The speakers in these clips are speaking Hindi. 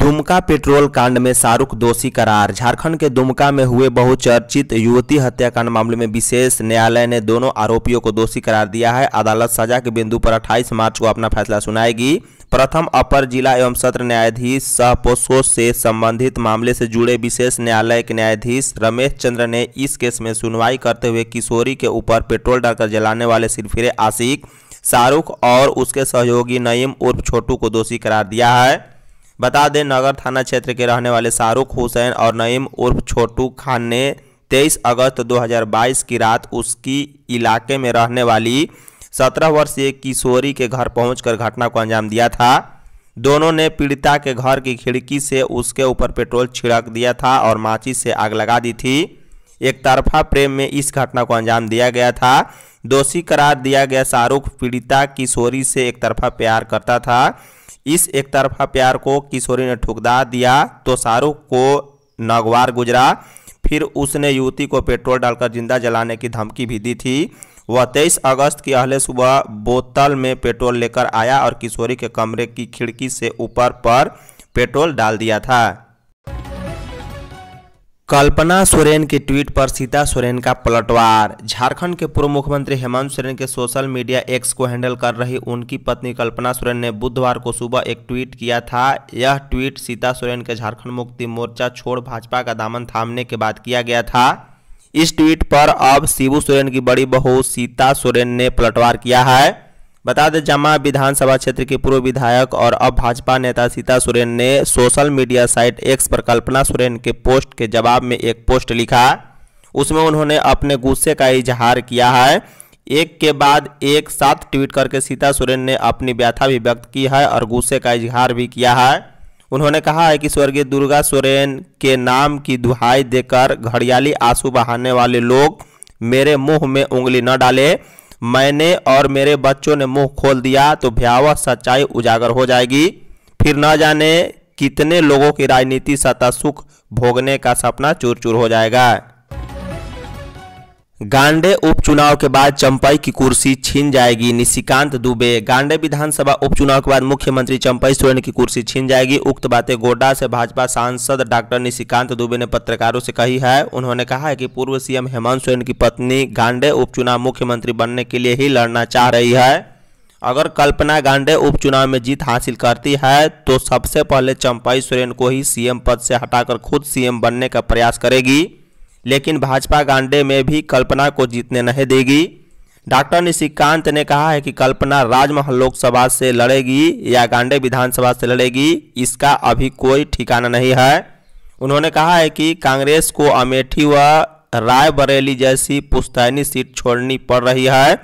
दुमका पेट्रोल कांड में शाहरुख दोषी करार झारखंड के दुमका में हुए बहुचर्चित युवती हत्याकांड मामले में विशेष न्यायालय ने दोनों आरोपियों को दोषी करार दिया है अदालत सजा के बिंदु पर 28 मार्च को अपना फैसला सुनाएगी प्रथम अपर जिला एवं सत्र न्यायाधीश सह पोस्को से संबंधित मामले से जुड़े विशेष न्यायालय के न्यायाधीश रमेश चंद्र ने इस केस में सुनवाई करते हुए किशोरी के ऊपर पेट्रोल डालकर जलाने वाले सिरफिरे आशिक शाहरुख और उसके सहयोगी नईम उर्फ छोटू को दोषी करार दिया है बता दें नगर थाना क्षेत्र के रहने वाले शाहरुख हुसैन और नईम उर्फ छोटू खान ने 23 अगस्त 2022 की रात उसकी इलाके में रहने वाली 17 वर्षीय किशोरी के घर पहुंचकर घटना को अंजाम दिया था दोनों ने पीड़िता के घर की खिड़की से उसके ऊपर पेट्रोल छिड़क दिया था और माचिस से आग लगा दी थी एक तरफा प्रेम में इस घटना को अंजाम दिया गया था दोषी करार दिया गया शाहरुख पीड़िता किशोरी से एक तरफा प्यार करता था इस एक तरफा प्यार को किशोरी ने ठुकदा दिया तो शाहरुख को नगवार गुजरा फिर उसने युवती को पेट्रोल डालकर जिंदा जलाने की धमकी भी दी थी वह तेईस अगस्त की अहले सुबह बोतल में पेट्रोल लेकर आया और किशोरी के कमरे की खिड़की से ऊपर पर पेट्रोल डाल दिया था कल्पना सोरेन के ट्वीट पर सीता सोरेन का पलटवार झारखंड के पूर्व मुख्यमंत्री हेमंत सोरेन के सोशल मीडिया एक्स को हैंडल कर रही उनकी पत्नी कल्पना सोरेन ने बुधवार को सुबह एक ट्वीट किया था यह ट्वीट सीता सोरेन के झारखंड मुक्ति मोर्चा छोड़ भाजपा का दामन थामने के बाद किया गया था इस ट्वीट पर अब शिबू सोरेन की बड़ी बहू सीता सोरेन ने पलटवार किया है बता दें जमा विधानसभा क्षेत्र के पूर्व विधायक और अब भाजपा नेता सीता सोरेन ने सोशल मीडिया साइट एक्स पर कल्पना सोरेन के पोस्ट के जवाब में एक पोस्ट लिखा उसमें उन्होंने अपने गुस्से का इजहार किया है एक के बाद एक साथ ट्वीट करके सीता सोरेन ने अपनी व्यथा भी व्यक्त की है और गुस्से का इजहार भी किया है उन्होंने कहा है कि स्वर्गीय दुर्गा सोरेन के नाम की दुहाई देकर घड़ियाली आंसू बहाने वाले लोग मेरे मुंह में उंगली न डाले मैंने और मेरे बच्चों ने मुंह खोल दिया तो भयावह सच्चाई उजागर हो जाएगी फिर न जाने कितने लोगों की राजनीति सत्ता सुख भोगने का सपना चूर चूर हो जाएगा गांडे उपचुनाव के बाद चंपई की कुर्सी छीन जाएगी निशिकांत दुबे गांडे विधानसभा उपचुनाव के बाद मुख्यमंत्री चंपई सोरेन की कुर्सी छीन जाएगी उक्त बातें गोड्डा से भाजपा सांसद डॉक्टर निशिकांत दुबे ने पत्रकारों से कही है उन्होंने कहा है कि पूर्व सीएम हेमंत सोरेन की पत्नी गांडे उपचुनाव मुख्यमंत्री बनने के लिए ही लड़ना चाह रही है अगर कल्पना गांडे उपचुनाव में जीत हासिल करती है तो सबसे पहले चंपई सोरेन को ही सीएम पद से हटाकर खुद सीएम बनने का प्रयास करेगी लेकिन भाजपा गांडे में भी कल्पना को जीतने नहीं देगी डॉक्टर निशिकांत ने कहा है कि कल्पना राजमहल लोकसभा से लड़ेगी या गांडे विधानसभा से लड़ेगी इसका अभी कोई ठिकाना नहीं है उन्होंने कहा है कि कांग्रेस को अमेठी व रायबरेली जैसी पुस्तैनी सीट छोड़नी पड़ रही है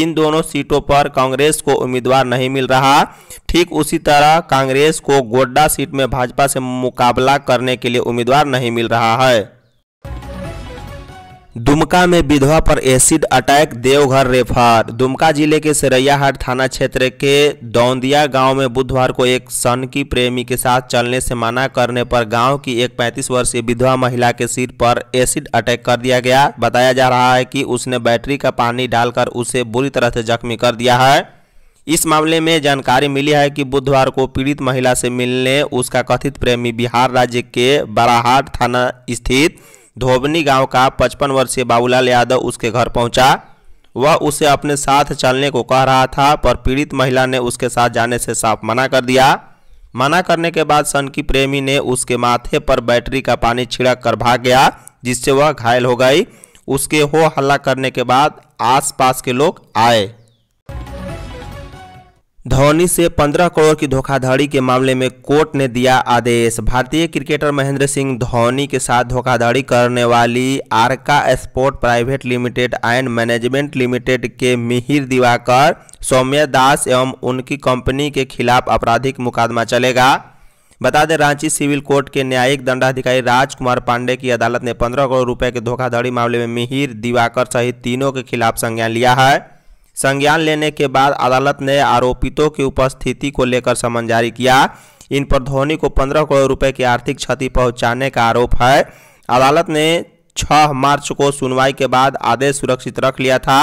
इन दोनों सीटों पर कांग्रेस को उम्मीदवार नहीं मिल रहा ठीक उसी तरह कांग्रेस को गोड्डा सीट में भाजपा से मुकाबला करने के लिए उम्मीदवार नहीं मिल रहा है दुमका में विधवा पर acid attack Deoghar refer Dumka जिले के सरैयाहाट थाना क्षेत्र के दौंदिया गांव में बुधवार को एक सन की प्रेमी के साथ चलने से मना करने पर गांव की एक 35 वर्षीय विधवा महिला के सिर पर एसिड अटैक कर दिया गया बताया जा रहा है कि उसने बैटरी का पानी डालकर उसे बुरी तरह से जख्मी कर दिया है इस मामले में जानकारी मिली है कि बुधवार को पीड़ित महिला से मिलने उसका कथित प्रेमी बिहार राज्य के बराहाट थाना स्थित धोबनी गांव का 55 वर्षीय बाबूलाल यादव उसके घर पहुंचा वह उसे अपने साथ चलने को कह रहा था पर पीड़ित महिला ने उसके साथ जाने से साफ मना कर दिया मना करने के बाद सन की प्रेमी ने उसके माथे पर बैटरी का पानी छिड़क कर भाग गया जिससे वह घायल हो गई उसके हो हल्ला करने के बाद आसपास के लोग आए धोनी से 15 करोड़ की धोखाधड़ी के मामले में कोर्ट ने दिया आदेश भारतीय क्रिकेटर महेंद्र सिंह धोनी के साथ धोखाधड़ी करने वाली Arka sport private limited and management limited के मिहिर दिवाकर सौम्य दास एवं उनकी कंपनी के खिलाफ आपराधिक मुकदमा चलेगा बता दें रांची सिविल कोर्ट के न्यायिक दंडाधिकारी राजकुमार पांडे की अदालत ने पंद्रह करोड़ रुपये के धोखाधड़ी मामले में मिहिर दिवाकर सहित तीनों के खिलाफ संज्ञान लिया है संज्ञान लेने के बाद अदालत ने आरोपितों की उपस्थिति को लेकर समन जारी किया इन पर धोनी को पंद्रह करोड़ रुपए की आर्थिक क्षति पहुंचाने का आरोप है अदालत ने 6 मार्च को सुनवाई के बाद आदेश सुरक्षित रख लिया था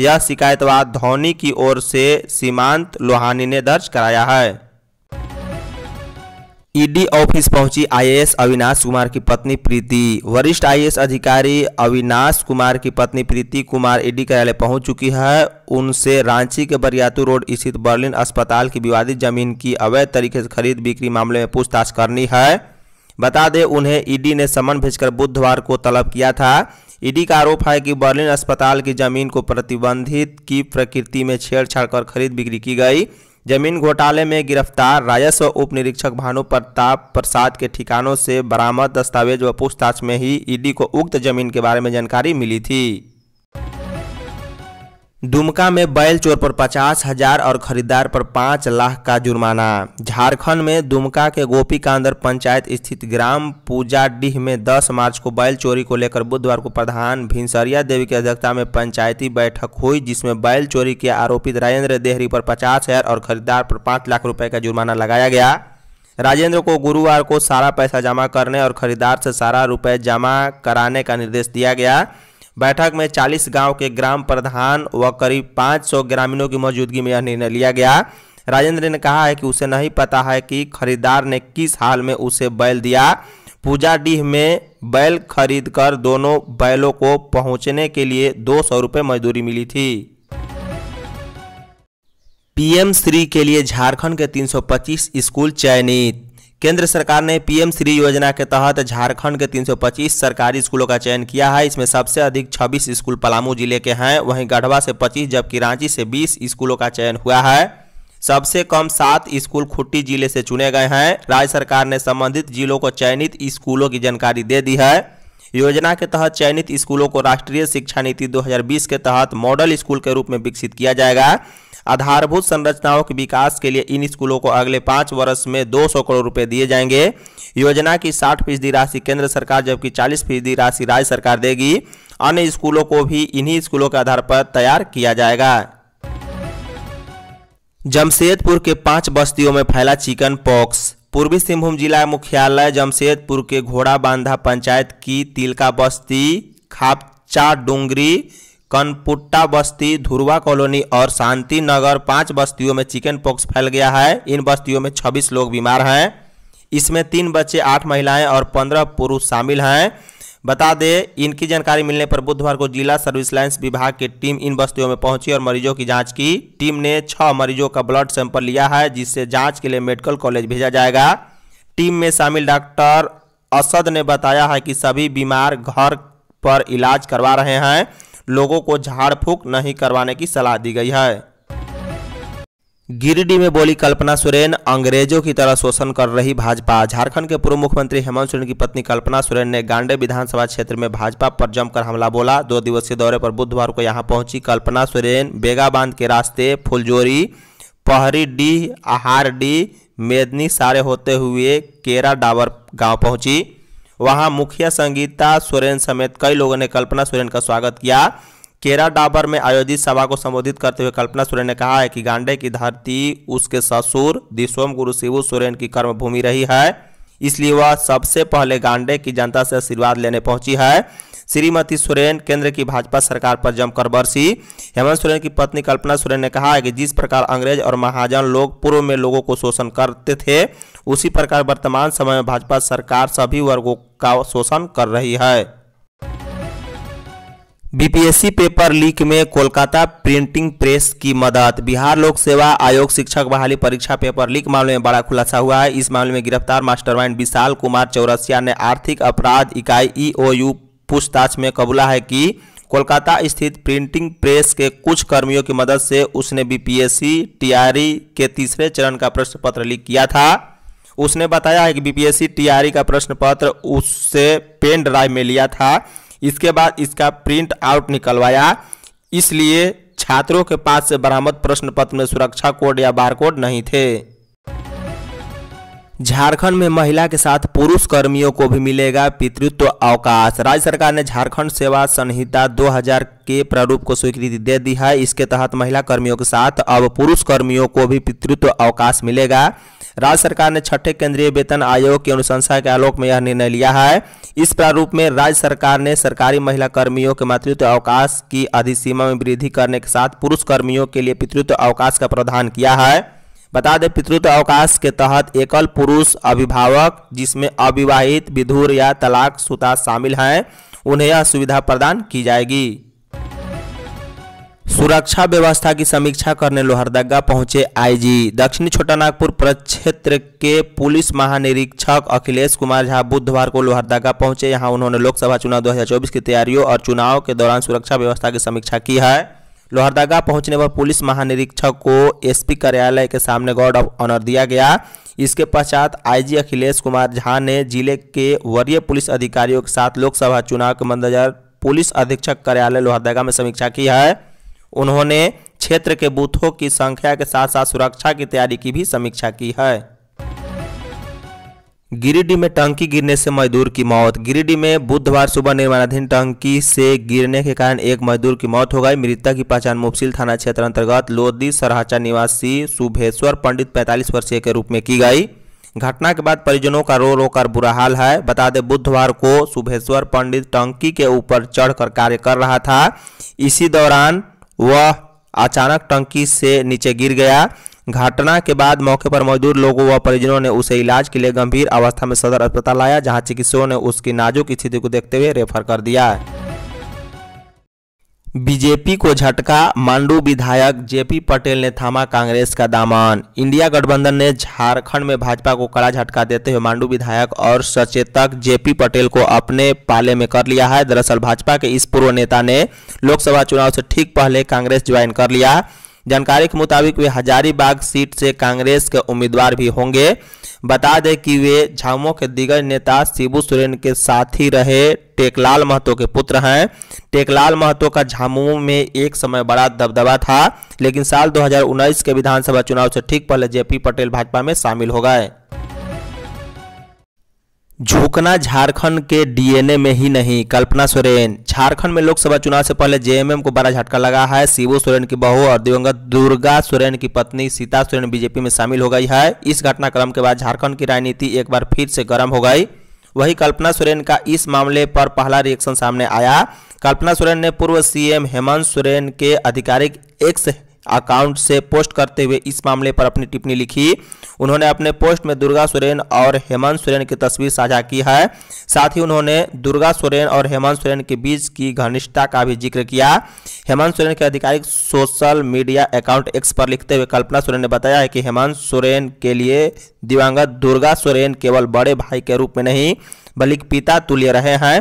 यह शिकायतवाद धोनी की ओर से सीमांत लोहानी ने दर्ज कराया है ईडी ऑफिस पहुंची आईएएस अविनाश कुमार की पत्नी प्रीति वरिष्ठ आईएएस अधिकारी अविनाश कुमार की पत्नी प्रीति कुमार ईडी कार्यालय पहुंच चुकी है उनसे रांची के बरियातू रोड स्थित बर्लिन अस्पताल की विवादित जमीन की अवैध तरीके से खरीद बिक्री मामले में पूछताछ करनी है बता दें उन्हें ईडी ने समन भेजकर बुधवार को तलब किया था ईडी का आरोप है कि बर्लिन अस्पताल की जमीन को प्रतिबंधित की प्रकृति में छेड़छाड़ कर खरीद बिक्री की गई जमीन घोटाले में गिरफ्तार राजस्व उप निरीक्षक भानु प्रताप प्रसाद के ठिकानों से बरामद दस्तावेज व पूछताछ में ही ईडी को उक्त जमीन के बारे में जानकारी मिली थी दुमका में बैल चोर पर पचास हजार और खरीदार पर पाँच लाख का जुर्माना झारखंड में दुमका के गोपी कांदर पंचायत स्थित ग्राम पूजाडीह में 10 मार्च को बैल चोरी को लेकर बुधवार को प्रधान भिनसरिया देवी की अध्यक्षता में पंचायती बैठक हुई जिसमें बैल चोरी के आरोपित राजेंद्र देहरी पर पचास हजार और खरीदार पर पाँच लाख रुपये का जुर्माना लगाया गया राजेंद्र को गुरुवार को सारा पैसा जमा करने और खरीदार से सारा रुपये जमा कराने का निर्देश दिया गया बैठक में 40 गांव के ग्राम प्रधान व करीब 500 ग्रामीणों की मौजूदगी में यह निर्णय लिया गया राजेंद्र ने कहा है कि उसे नहीं पता है कि खरीदार ने किस हाल में उसे बैल दिया पूजा डीह में बैल खरीदकर दोनों बैलों को पहुंचने के लिए दो सौ रुपये मजदूरी मिली थी पीएम श्री के लिए झारखंड के 325 स्कूल चयनित केंद्र सरकार ने पीएम श्री योजना के तहत झारखंड के 325 सरकारी स्कूलों का चयन किया है इसमें सबसे अधिक 26 स्कूल पलामू जिले के हैं वहीं गढ़वा से 25 जबकि रांची से 20 स्कूलों का चयन हुआ है सबसे कम सात स्कूल खुट्टी जिले से चुने गए हैं राज्य सरकार ने संबंधित जिलों को चयनित स्कूलों की जानकारी दे दी है योजना के तहत चयनित स्कूलों को राष्ट्रीय शिक्षा नीति 2020 के तहत मॉडल स्कूल के रूप में विकसित किया जाएगा आधारभूत संरचनाओं के विकास के लिए इन स्कूलों को अगले पाँच वर्ष में 200 करोड़ रुपए दिए जाएंगे योजना की 60 फीसदी राशि केंद्र सरकार जबकि 40 फीसदी राशि राज्य सरकार देगी अन्य स्कूलों को भी इन्हीं स्कूलों के आधार पर तैयार किया जाएगा जमशेदपुर के पांच बस्तियों में फैला चिकन पॉक्स पूर्वी सिंहभूम जिला मुख्यालय जमशेदपुर के घोड़ा बांधा पंचायत की तिलका बस्ती खापचा डोंगरी कनपुट्टा बस्ती धुरवा कॉलोनी और शांति नगर पांच बस्तियों में चिकन पॉक्स फैल गया है इन बस्तियों में छब्बीस लोग बीमार हैं इसमें तीन बच्चे आठ महिलाएं और पंद्रह पुरुष शामिल हैं बता दें इनकी जानकारी मिलने पर बुधवार को जिला सर्विस लाइन्स विभाग की टीम इन बस्तियों में पहुंची और मरीजों की जांच की टीम ने छह मरीजों का ब्लड सैंपल लिया है जिससे जांच के लिए मेडिकल कॉलेज भेजा जाएगा टीम में शामिल डॉक्टर असद ने बताया है कि सभी बीमार घर पर इलाज करवा रहे हैं लोगों को झाड़ फूक नहीं करवाने की सलाह दी गई है गिरिडीह में बोली कल्पना सोरेन अंग्रेजों की तरह शोषण कर रही भाजपा झारखंड के पूर्व मुख्यमंत्री हेमंत सोरेन की पत्नी कल्पना सोरेन ने गांडे विधानसभा क्षेत्र में भाजपा पर जमकर हमला बोला दो दिवसीय दौरे पर बुधवार को यहां पहुंची कल्पना सोरेन बेगाबांध के रास्ते फुलजोरी पहरी डी आहार डी मेदनी सारे होते हुए केरा डावर गाँव पहुंची वहां मुखिया संगीता सोरेन समेत कई लोगों ने कल्पना सोरेन का स्वागत किया केरा डाबर में आयोजित सभा को संबोधित करते हुए कल्पना सोरेन ने कहा है कि गांडे की धरती उसके ससुर दिशोम गुरु शिवू सोरेन की कर्मभूमि रही है इसलिए वह सबसे पहले गांडे की जनता से आशीर्वाद लेने पहुंची है श्रीमती सोरेन केंद्र की भाजपा सरकार पर जमकर बरसी हेमंत सोरेन की पत्नी कल्पना सोरेन ने कहा है कि जिस प्रकार अंग्रेज और महाजन लोग पूर्व में लोगों को शोषण करते थे उसी प्रकार वर्तमान समय में भाजपा सरकार सभी वर्गों का शोषण कर रही है बीपीएससी पेपर लीक में कोलकाता प्रिंटिंग प्रेस की मदद बिहार लोक सेवा आयोग शिक्षक बहाली परीक्षा पेपर लीक मामले में बड़ा खुलासा हुआ है इस मामले में गिरफ्तार मास्टरमाइंड विशाल कुमार चौरसिया ने आर्थिक अपराध इकाई ईओयू पूछताछ में कबूला है कि कोलकाता स्थित प्रिंटिंग प्रेस के कुछ कर्मियों की मदद से उसने बीपीएससी टीआरई e के तीसरे चरण का प्रश्न पत्र लीक किया था उसने बताया है कि बीपीएससी टीआरई e का प्रश्न पत्र उससे पेन ड्राइव में लिया था इसके बाद इसका प्रिंट आउट निकलवाया इसलिए छात्रों के पास से बरामद प्रश्न पत्र में सुरक्षा कोड या बारकोड नहीं थे झारखंड में महिला के साथ पुरुष कर्मियों को भी मिलेगा पितृत्व अवकाश राज्य सरकार ने झारखंड सेवा संहिता 2000 के प्रारूप को स्वीकृति दे दी है इसके तहत महिला कर्मियों के साथ अब पुरुष कर्मियों को भी पितृत्व अवकाश मिलेगा राज्य सरकार ने छठे केंद्रीय वेतन आयोग की अनुशंसा के आलोक में यह निर्णय लिया है इस प्रारूप में राज्य सरकार ने सरकारी महिला कर्मियों के मातृत्व अवकाश की अधिसीमा में वृद्धि करने के साथ पुरुष कर्मियों के लिए पितृत्व अवकाश का प्रावधान किया है बता दें पितृत्व अवकाश के तहत एकल पुरुष अभिभावक जिसमें अविवाहित विधुर या तलाक सुता शामिल हैं उन्हें यह सुविधा प्रदान की जाएगी सुरक्षा व्यवस्था की समीक्षा करने लोहरदगा पहुंचे आईजी दक्षिणी छोटा नागपुर प्रक्षेत्र के पुलिस महानिरीक्षक अखिलेश कुमार झा बुधवार को लोहरदगा पहुंचे यहां उन्होंने लोकसभा चुनाव 2024 की तैयारियों और चुनाव के दौरान सुरक्षा व्यवस्था की समीक्षा की है लोहरदगा पहुंचने पर पुलिस महानिरीक्षक को एसपी कार्यालय के सामने गार्ड ऑफ ऑनर दिया गया इसके पश्चात आईजी अखिलेश कुमार झा ने जिले के वरीय पुलिस अधिकारियों के साथ लोकसभा चुनाव के मद्देनजर पुलिस अधीक्षक कार्यालय लोहरदगा में समीक्षा की है उन्होंने क्षेत्र के बूथों की संख्या के साथ साथ सुरक्षा की तैयारी की भी समीक्षा की है गिरिडीह में टंकी गिरने से मजदूर की मौत गिरिडीह में बुधवार सुबह निर्माणाधीन टंकी से गिरने के कारण एक मजदूर की मौत हो गई मृतक की पहचान मुफसिल थाना क्षेत्र अंतर्गत लोदी सराहाचा निवासी शुभेश्वर पंडित 45 वर्षीय के रूप में की गई घटना के बाद परिजनों का रो रो कर बुरा हाल है बता दें बुधवार को शुभेश्वर पंडित टंकी के ऊपर चढ़कर कार्य कर रहा था इसी दौरान वह अचानक टंकी से नीचे गिर गया घटना के बाद मौके पर मौजूद लोगों व परिजनों ने उसे इलाज के लिए गंभीर अवस्था में सदर अस्पताल लाया जहां चिकित्सकों ने उसकी नाजुक स्थिति को देखते हुए रेफर कर दिया बीजेपी को झटका मांडू विधायक जेपी पटेल ने थामा कांग्रेस का दामन इंडिया गठबंधन ने झारखंड में भाजपा को कड़ा झटका देते हुए मांडू विधायक और सचेतक जेपी पटेल को अपने पाले में कर लिया है दरअसल भाजपा के इस पूर्व नेता ने लोकसभा चुनाव से ठीक पहले कांग्रेस ज्वाइन कर लिया जानकारी के मुताबिक वे हजारीबाग सीट से कांग्रेस के उम्मीदवार भी होंगे बता दें कि वे झामो के दिग्गज नेता शिबू सोरेन के साथ ही रहे टेकलाल महतो के पुत्र हैं टेकलाल महतो का झामुमो में एक समय बड़ा दबदबा था लेकिन साल 2019 के विधानसभा चुनाव से ठीक पहले जेपी पटेल भाजपा में शामिल हो गए झुकना झारखंड के डीएनए में ही नहीं कल्पना सोरेन झारखंड में लोकसभा चुनाव से पहले जेएमएम को बड़ा झटका लगा है शिवो सोरेन की बहू और दिवंगत दुर्गा सोरेन की पत्नी सीता सोरेन बीजेपी में शामिल हो गई है इस घटनाक्रम के बाद झारखंड की राजनीति एक बार फिर से गर्म हो गई वही कल्पना सोरेन का इस मामले पर पहला रिएक्शन सामने आया कल्पना सोरेन ने पूर्व सीएम हेमंत सोरेन के आधिकारिक एक्स अकाउंट से पोस्ट करते हुए इस मामले पर अपनी टिप्पणी लिखी उन्होंने अपने पोस्ट में दुर्गा सोरेन और हेमंत सोरेन की तस्वीर साझा की है साथ ही उन्होंने दुर्गा सोरेन और हेमंत सोरेन के बीच की घनिष्ठता का भी जिक्र किया हेमंत सोरेन के आधिकारिक सोशल मीडिया अकाउंट एक्स पर लिखते हुए कल्पना सोरेन ने बताया है कि हेमंत सोरेन के लिए दिवंगत दुर्गा सोरेन केवल बड़े भाई के रूप में नहीं बल्कि पिता तुल्य रहे हैं